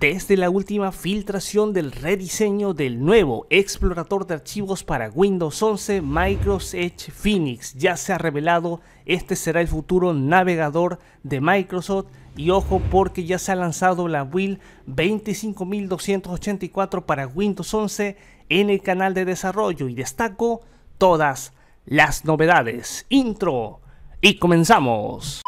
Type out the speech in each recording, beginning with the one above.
Desde la última filtración del rediseño del nuevo explorador de archivos para Windows 11 Microsoft Edge Phoenix ya se ha revelado este será el futuro navegador de Microsoft y ojo porque ya se ha lanzado la build 25284 para Windows 11 en el canal de desarrollo y destaco todas las novedades. Intro y comenzamos.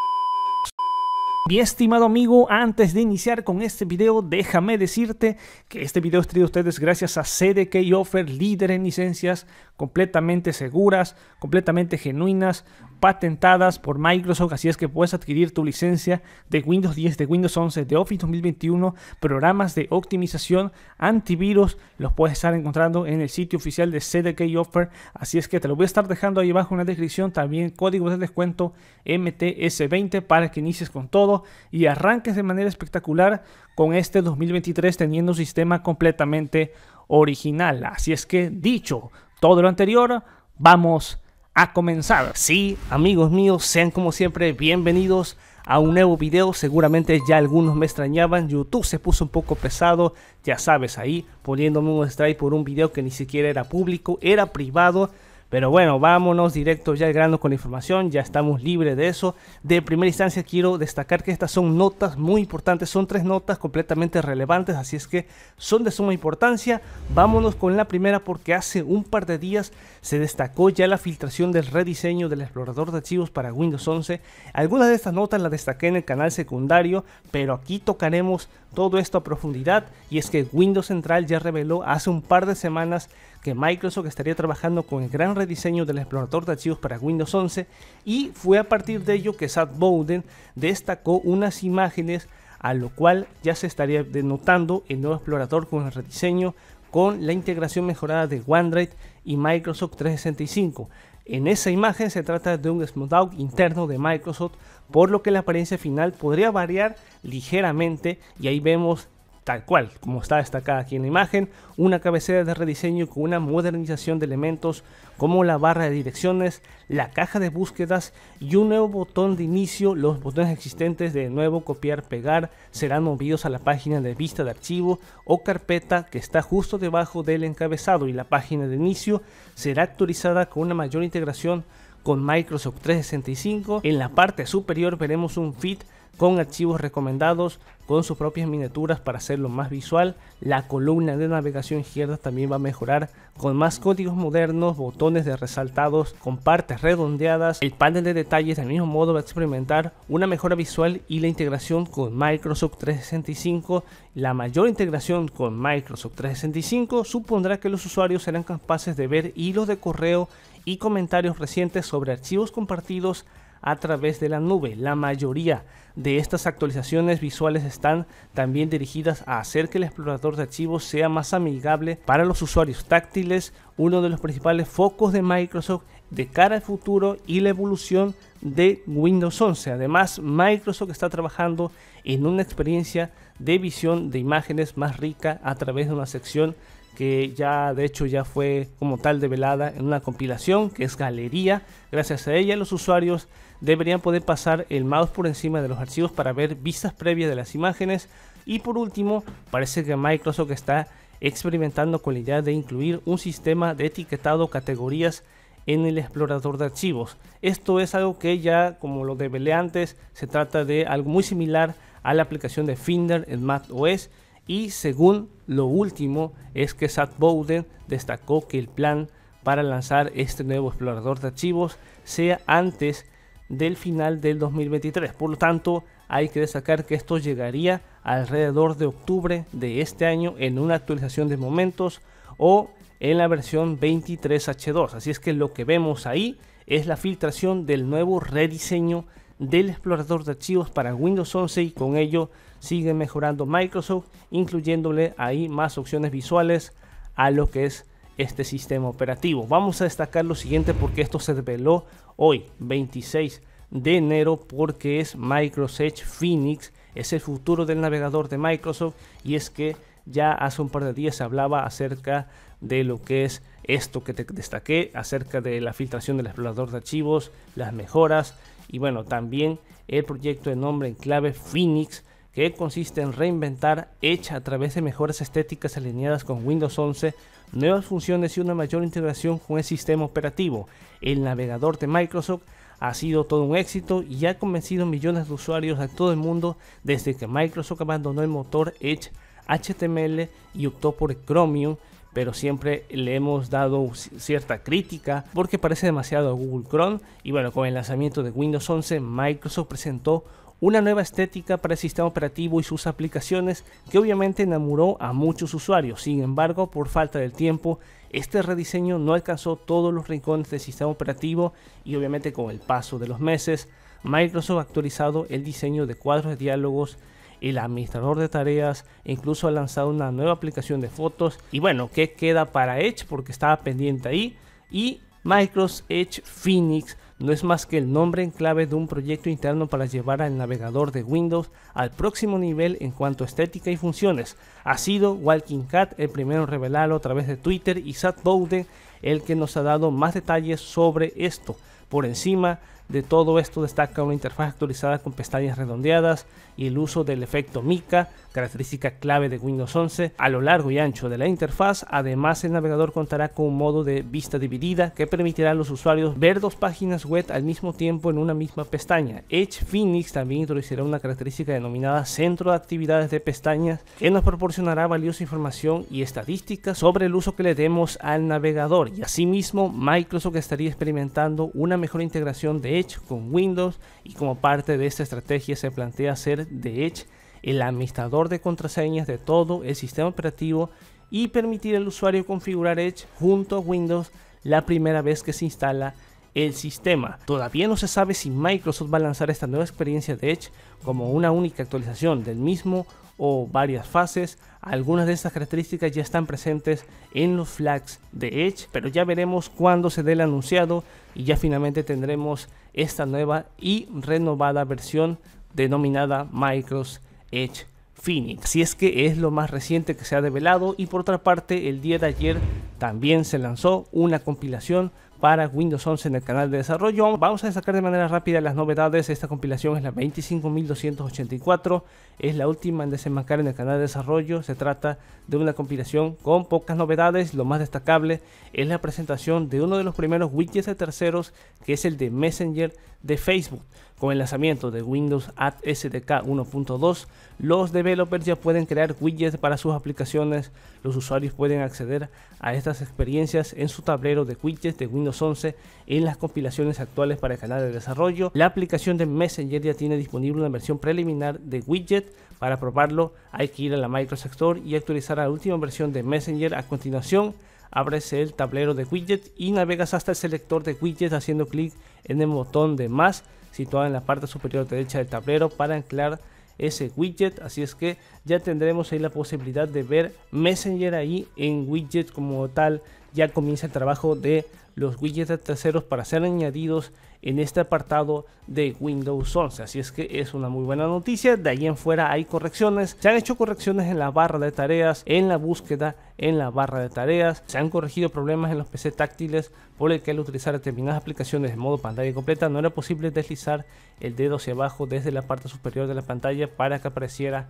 Mi estimado amigo, antes de iniciar con este video, déjame decirte que este video es traído a ustedes gracias a CDK Offer, líder en licencias completamente seguras, completamente genuinas, patentadas por Microsoft, así es que puedes adquirir tu licencia de Windows 10, de Windows 11, de Office 2021, programas de optimización, antivirus, los puedes estar encontrando en el sitio oficial de CDK Offer, así es que te lo voy a estar dejando ahí abajo en la descripción, también códigos de descuento MTS20 para que inicies con todo y arranques de manera espectacular con este 2023 teniendo un sistema completamente original. Así es que dicho todo lo anterior, vamos a comenzar. Sí, amigos míos, sean como siempre bienvenidos a un nuevo video. Seguramente ya algunos me extrañaban. YouTube se puso un poco pesado, ya sabes, ahí poniéndome un strike por un video que ni siquiera era público, era privado. Pero bueno, vámonos directo ya al grano con la información, ya estamos libres de eso. De primera instancia quiero destacar que estas son notas muy importantes, son tres notas completamente relevantes, así es que son de suma importancia. Vámonos con la primera porque hace un par de días se destacó ya la filtración del rediseño del explorador de archivos para Windows 11. Algunas de estas notas las destaqué en el canal secundario, pero aquí tocaremos todo esto a profundidad y es que Windows Central ya reveló hace un par de semanas que Microsoft estaría trabajando con el gran rediseño del explorador de archivos para Windows 11 y fue a partir de ello que Sad Bowden destacó unas imágenes a lo cual ya se estaría denotando el nuevo explorador con el rediseño con la integración mejorada de OneDrive y Microsoft 365. En esa imagen se trata de un out interno de Microsoft, por lo que la apariencia final podría variar ligeramente y ahí vemos tal cual, como está destacada aquí en la imagen, una cabecera de rediseño con una modernización de elementos como la barra de direcciones, la caja de búsquedas y un nuevo botón de inicio, los botones existentes de nuevo copiar, pegar serán movidos a la página de vista de archivo o carpeta que está justo debajo del encabezado y la página de inicio será actualizada con una mayor integración con Microsoft 365. En la parte superior veremos un feed con archivos recomendados, con sus propias miniaturas para hacerlo más visual. La columna de navegación izquierda también va a mejorar con más códigos modernos, botones de resaltados con partes redondeadas. El panel de detalles del mismo modo va a experimentar una mejora visual y la integración con Microsoft 365. La mayor integración con Microsoft 365 supondrá que los usuarios serán capaces de ver hilos de correo y comentarios recientes sobre archivos compartidos a través de la nube. La mayoría de estas actualizaciones visuales están también dirigidas a hacer que el explorador de archivos sea más amigable para los usuarios táctiles, uno de los principales focos de Microsoft de cara al futuro y la evolución de Windows 11. Además, Microsoft está trabajando en una experiencia de visión de imágenes más rica a través de una sección que ya de hecho ya fue como tal develada en una compilación que es Galería. Gracias a ella los usuarios deberían poder pasar el mouse por encima de los archivos para ver vistas previas de las imágenes. Y por último, parece que Microsoft está experimentando con la idea de incluir un sistema de etiquetado categorías en el explorador de archivos. Esto es algo que ya, como lo develé antes, se trata de algo muy similar a la aplicación de Finder en Mac OS y según lo último es que Zack Bowden destacó que el plan para lanzar este nuevo explorador de archivos sea antes del final del 2023. Por lo tanto, hay que destacar que esto llegaría alrededor de octubre de este año en una actualización de momentos o en la versión 23H2. Así es que lo que vemos ahí es la filtración del nuevo rediseño del explorador de archivos para Windows 11 y con ello sigue mejorando Microsoft, incluyéndole ahí más opciones visuales a lo que es este sistema operativo. Vamos a destacar lo siguiente porque esto se reveló hoy, 26 de enero, porque es Microsoft Phoenix, es el futuro del navegador de Microsoft y es que ya hace un par de días se hablaba acerca de lo que es esto que te destaqué, acerca de la filtración del explorador de archivos, las mejoras, y bueno, también el proyecto de nombre en clave Phoenix, que consiste en reinventar Edge a través de mejoras estéticas alineadas con Windows 11, nuevas funciones y una mayor integración con el sistema operativo. El navegador de Microsoft ha sido todo un éxito y ha convencido a millones de usuarios a todo el mundo desde que Microsoft abandonó el motor Edge HTML y optó por Chromium pero siempre le hemos dado cierta crítica porque parece demasiado a Google Chrome. Y bueno, con el lanzamiento de Windows 11, Microsoft presentó una nueva estética para el sistema operativo y sus aplicaciones que obviamente enamoró a muchos usuarios. Sin embargo, por falta del tiempo, este rediseño no alcanzó todos los rincones del sistema operativo y obviamente con el paso de los meses, Microsoft ha actualizado el diseño de cuadros de diálogos el administrador de tareas, incluso ha lanzado una nueva aplicación de fotos. Y bueno, ¿qué queda para Edge? Porque estaba pendiente ahí. Y Microsoft Edge Phoenix no es más que el nombre en clave de un proyecto interno para llevar al navegador de Windows al próximo nivel en cuanto a estética y funciones. Ha sido Walking Cat el primero en revelarlo a través de Twitter y Sat Bowden el que nos ha dado más detalles sobre esto. Por encima, de todo esto destaca una interfaz actualizada con pestañas redondeadas y el uso del efecto mica, característica clave de Windows 11, a lo largo y ancho de la interfaz. Además, el navegador contará con un modo de vista dividida que permitirá a los usuarios ver dos páginas web al mismo tiempo en una misma pestaña. Edge Phoenix también introducirá una característica denominada centro de actividades de pestañas que nos proporcionará valiosa información y estadísticas sobre el uso que le demos al navegador. Y asimismo, Microsoft estaría experimentando una mejor integración de con Windows y como parte de esta estrategia se plantea hacer de Edge el administrador de contraseñas de todo el sistema operativo y permitir al usuario configurar Edge junto a Windows la primera vez que se instala el sistema. Todavía no se sabe si Microsoft va a lanzar esta nueva experiencia de Edge como una única actualización del mismo o varias fases. Algunas de estas características ya están presentes en los flags de Edge, pero ya veremos cuándo se dé el anunciado y ya finalmente tendremos esta nueva y renovada versión denominada Microsoft Edge Phoenix. Si es que es lo más reciente que se ha revelado y por otra parte el día de ayer también se lanzó una compilación para Windows 11 en el canal de desarrollo. Vamos a destacar de manera rápida las novedades. Esta compilación es la 25284, es la última en desembarcar en el canal de desarrollo. Se trata de una compilación con pocas novedades. Lo más destacable es la presentación de uno de los primeros widgets de terceros, que es el de Messenger de Facebook. Con el lanzamiento de Windows at SDK 1.2, los developers ya pueden crear widgets para sus aplicaciones. Los usuarios pueden acceder a estas experiencias en su tablero de widgets de Windows 11 en las compilaciones actuales para el canal de desarrollo. La aplicación de Messenger ya tiene disponible una versión preliminar de widget. Para probarlo hay que ir a la Microsoft Store y actualizar a la última versión de Messenger. A continuación, abres el tablero de widgets y navegas hasta el selector de widgets haciendo clic en el botón de más situada en la parte superior derecha del tablero para anclar ese widget así es que ya tendremos ahí la posibilidad de ver messenger ahí en widget como tal ya comienza el trabajo de los widgets terceros para ser añadidos en este apartado de Windows 11. Así es que es una muy buena noticia. De ahí en fuera hay correcciones. Se han hecho correcciones en la barra de tareas, en la búsqueda, en la barra de tareas. Se han corregido problemas en los PC táctiles por el que al utilizar determinadas aplicaciones en modo pantalla completa no era posible deslizar el dedo hacia abajo desde la parte superior de la pantalla para que apareciera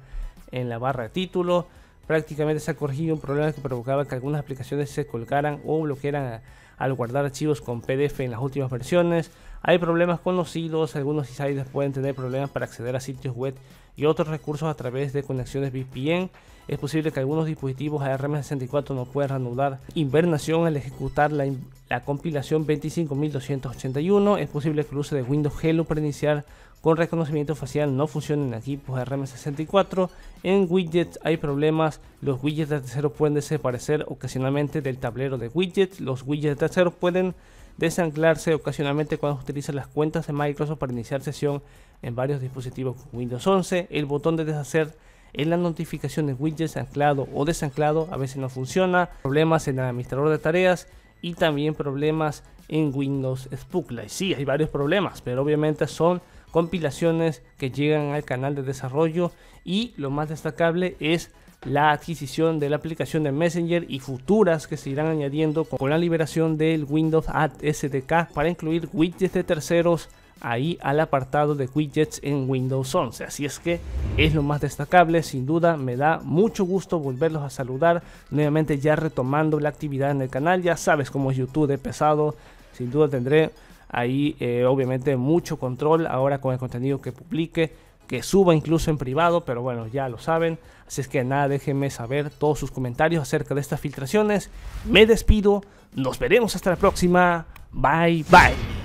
en la barra de título. Prácticamente se ha corregido un problema que provocaba que algunas aplicaciones se colgaran o bloquearan al guardar archivos con PDF en las últimas versiones. Hay problemas conocidos algunos insiders pueden tener problemas para acceder a sitios web y otros recursos a través de conexiones VPN. Es posible que algunos dispositivos ARM64 no puedan reanudar invernación al ejecutar la, compilación 25281. Es posible que el uso de Windows Hello para iniciar con reconocimiento facial no funcione en equipos ARM64. En widgets hay problemas. Los widgets de terceros pueden desaparecer ocasionalmente del tablero de widgets. Los widgets de terceros pueden desanclarse ocasionalmente cuando utiliza las cuentas de Microsoft para iniciar sesión en varios dispositivos con Windows 11. El botón de deshacer en las notificaciones widgets anclado o desanclado a veces no funciona. Problemas en el administrador de tareas y también problemas en Windows Spooklight. Sí, hay varios problemas, pero obviamente son compilaciones que llegan al canal de desarrollo y lo más destacable es la adquisición de la aplicación de Messenger y futuras que se irán añadiendo con la liberación del Windows Ad SDK para incluir widgets de terceros ahí al apartado de widgets en Windows 11. Así es que es lo más destacable, sin duda me da mucho gusto volverlos a saludar, nuevamente ya retomando la actividad en el canal, ya sabes cómo es YouTube pesado, sin duda tendré Ahí eh, obviamente mucho control ahora con el contenido que publique, que suba incluso en privado, pero bueno, ya lo saben. Así es que nada, déjenme saber todos sus comentarios acerca de estas filtraciones. Me despido, nos veremos hasta la próxima. Bye bye.